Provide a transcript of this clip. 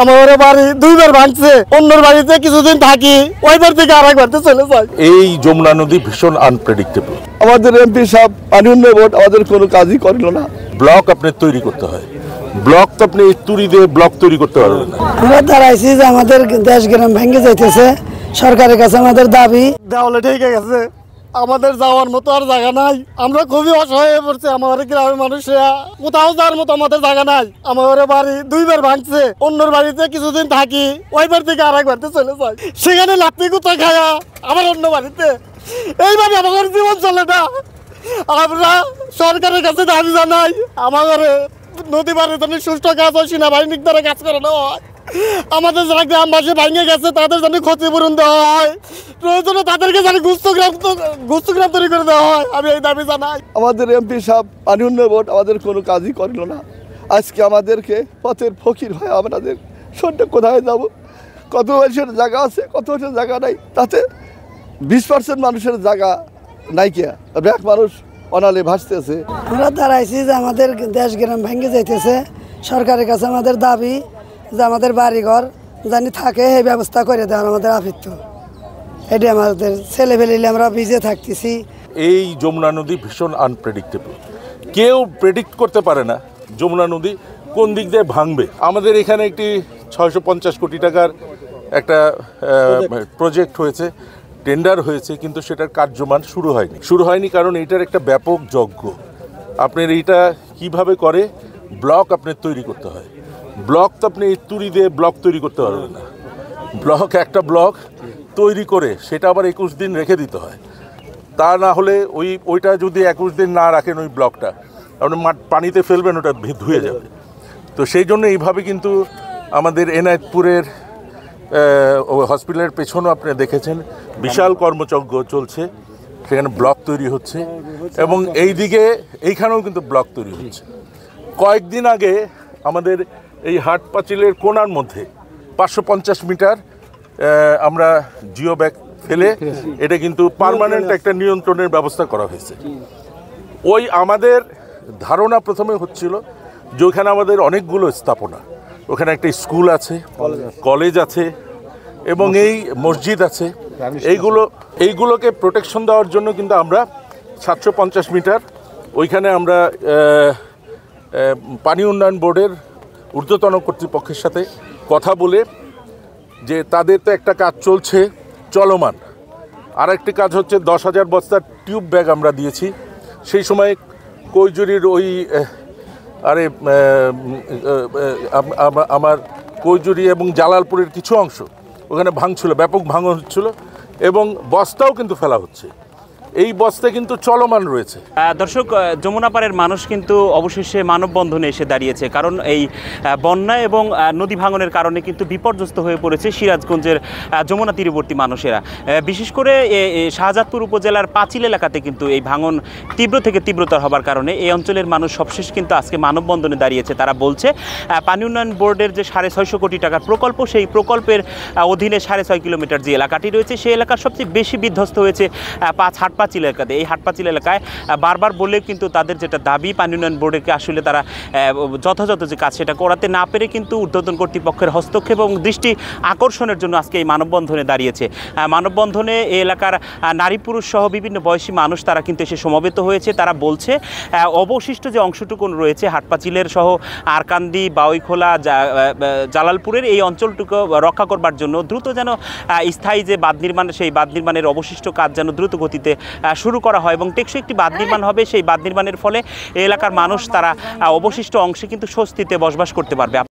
আমার বাড়ি দুইবার ভাঙছে অন্যর বাড়িতে কিছুদিন থাকি ওই থেকে আর একবার চলে যায় এই যমুনা নদী ভীষণ আনপ্রেডিক্টেবল আমাদের এমপি সাহেব পানি উন্নয়ন বোর্ড আমাদের কোনো কাজই করিল না ব্লক আপনি তৈরি করতে হয় ব্লক তো আপনি তুড়ি দিয়ে ব্লক তৈরি করতে পারবেন না আমরা দাঁড়াইছি যে আমাদের দেশ গ্রাম ভেঙে যাইতেছে সরকারের কাছে আমাদের দাবি দেওয়ালে ঠেকে গেছে আমাদের যাওয়ার মতো আর জায়গা নাই আমরা খুবই অসহায় হয়ে পড়ছি আমাদের গ্রামের মানুষরা কোথাও যাওয়ার মতো আমাদের জায়গা নাই আমাদের বাড়ি দুইবার ভাঙছে অন্যর বাড়িতে কিছুদিন থাকি ওইবার থেকে আর একবার চলে যায় সেখানে লাপি কোথায় খায়া আবার অন্য বাড়িতে এইভাবে আমাদের জীবন চলে না আমরা সরকারের কাছে দাবি জানাই আমাদের নদী পারে সুষ্ঠু কাজ হয় সেনাবাহিনীর দ্বারা কাজ করানো হয় আমাদের যারা গ্রামবাসী ভাঙে গেছে তাদের যেন ক্ষতিপূরণ দেওয়া হয় প্রয়োজনে তাদেরকে যেন গুস্তগ্রাম গুস্তগ্রাম তৈরি করে দেওয়া হয় আমি এই দাবি জানাই আমাদের এমপি সাহেব আনুন্য ভোট আমাদের কোনো কাজই করলো না আজকে আমাদেরকে পথের ফকির হয় আমাদের সন্ধ্যে কোথায় যাব কত মানুষের জায়গা আছে কত মানুষের জায়গা নাই তাতে বিশ পার্সেন্ট মানুষের জায়গা নাইকিয়া ব্যাক মানুষ অনালে ভাসতেছে আমরা দাঁড়াইছি যে আমাদের দেশ গ্রাম ভেঙে যাইতেছে সরকারের কাছে আমাদের দাবি যে আমাদের বাড়িঘর জানি থাকে সেই ব্যবস্থা করে দেওয়ার আমাদের আবৃত্ত এটি আমাদের ছেলে ফেলিলে আমরা ভিজে থাকতেছি এই যমুনা নদী ভীষণ আনপ্রেডিক্টেবল কেউ প্রেডিক্ট করতে পারে না যমুনা নদী কোন দিক দিয়ে ভাঙবে আমাদের এখানে একটি ছয়শো পঞ্চাশ কোটি টাকার একটা প্রজেক্ট হয়েছে টেন্ডার হয়েছে কিন্তু সেটার কার্যমান শুরু হয়নি শুরু হয়নি কারণ এটার একটা ব্যাপক যজ্ঞ আপনার এইটা কিভাবে করে ব্লক আপনার তৈরি করতে হয় ব্লক তো আপনি তুড়ি দিয়ে ব্লক তৈরি করতে পারবেন না ব্লক একটা ব্লক তৈরি করে সেটা আবার একুশ দিন রেখে দিতে হয় তা না হলে ওই ওইটা যদি একুশ দিন না রাখেন ওই ব্লকটা আপনি পানিতে ফেলবেন ওটা ধুয়ে যাবে তো সেই জন্য এইভাবে কিন্তু আমাদের এনায়তপুরের হসপিটালের পেছনও আপনি দেখেছেন বিশাল কর্মচজ্ঞ চলছে সেখানে ব্লক তৈরি হচ্ছে এবং এই দিকে এইখানেও কিন্তু ব্লক তৈরি হচ্ছে কয়েকদিন আগে আমাদের এই হাট পাঁচিলের কোনার মধ্যে পাঁচশো পঞ্চাশ মিটার আমরা জিও ব্যাগ ফেলে এটা কিন্তু পারমানেন্ট একটা নিয়ন্ত্রণের ব্যবস্থা করা হয়েছে ওই আমাদের ধারণা প্রথমে হচ্ছিল যে ওখানে আমাদের অনেকগুলো স্থাপনা ওখানে একটা স্কুল আছে কলেজ আছে এবং এই মসজিদ আছে এইগুলো এইগুলোকে প্রোটেকশন দেওয়ার জন্য কিন্তু আমরা সাতশো মিটার ওইখানে আমরা পানি উন্নয়ন বোর্ডের ঊর্ধ্বতন কর্তৃপক্ষের সাথে কথা বলে যে তাদের তো একটা কাজ চলছে চলমান আর একটি কাজ হচ্ছে দশ হাজার বস্তার টিউব ব্যাগ আমরা দিয়েছি সেই সময় কৈজুরির ওই আরে আমার কৈজুরি এবং জালালপুরের কিছু অংশ ওখানে ভাঙছিল ব্যাপক ভাঙন হচ্ছিল এবং বস্তাও কিন্তু ফেলা হচ্ছে এই বস্তা কিন্তু চলমান রয়েছে দর্শক যমুনাপাড়ের মানুষ কিন্তু অবশেষে মানববন্ধনে এসে দাঁড়িয়েছে কারণ এই বন্যা এবং নদী ভাঙনের কারণে কিন্তু বিপর্যস্ত হয়ে পড়েছে সিরাজগঞ্জের যমুনা তীরবর্তী মানুষেরা বিশেষ করে শাহজাদপুর উপজেলার পাঁচিল এলাকাতে কিন্তু এই ভাঙন তীব্র থেকে তীব্রতর হবার কারণে এই অঞ্চলের মানুষ সবশেষ কিন্তু আজকে মানববন্ধনে দাঁড়িয়েছে তারা বলছে পানি উন্নয়ন বোর্ডের যে সাড়ে ছয়শো কোটি টাকার প্রকল্প সেই প্রকল্পের অধীনে সাড়ে ছয় কিলোমিটার যে এলাকাটি রয়েছে সেই এলাকার সবচেয়ে বেশি বিধ্বস্ত হয়েছে পাঁচ হাট হাটপাচিল এলাকাতে এই হাটপাচিল এলাকায় বারবার বললেও কিন্তু তাদের যেটা দাবি পানি উন্নয়ন বোর্ডেরকে আসলে তারা যথাযথ যে কাজ সেটা করাতে না পেরে কিন্তু উদ্বোধন কর্তৃপক্ষের হস্তক্ষেপ এবং দৃষ্টি আকর্ষণের জন্য আজকে এই মানববন্ধনে দাঁড়িয়েছে মানববন্ধনে এই এলাকার নারী পুরুষ সহ বিভিন্ন বয়সী মানুষ তারা কিন্তু এসে সমবেত হয়েছে তারা বলছে অবশিষ্ট যে অংশটুকু রয়েছে হাটপাচিলের সহ আরকান্দি বাউইখোলা জালালপুরের এই অঞ্চলটুকু রক্ষা করবার জন্য দ্রুত যেন স্থায়ী যে বাঁধ নির্মাণ সেই বাঁধ নির্মাণের অবশিষ্ট কাজ যেন দ্রুত গতিতে শুরু করা হয় এবং টেকসই একটি বাঁধ নির্মাণ হবে সেই বাঁধ নির্মাণের ফলে এলাকার মানুষ তারা অবশিষ্ট অংশে কিন্তু স্বস্তিতে বসবাস করতে পারবে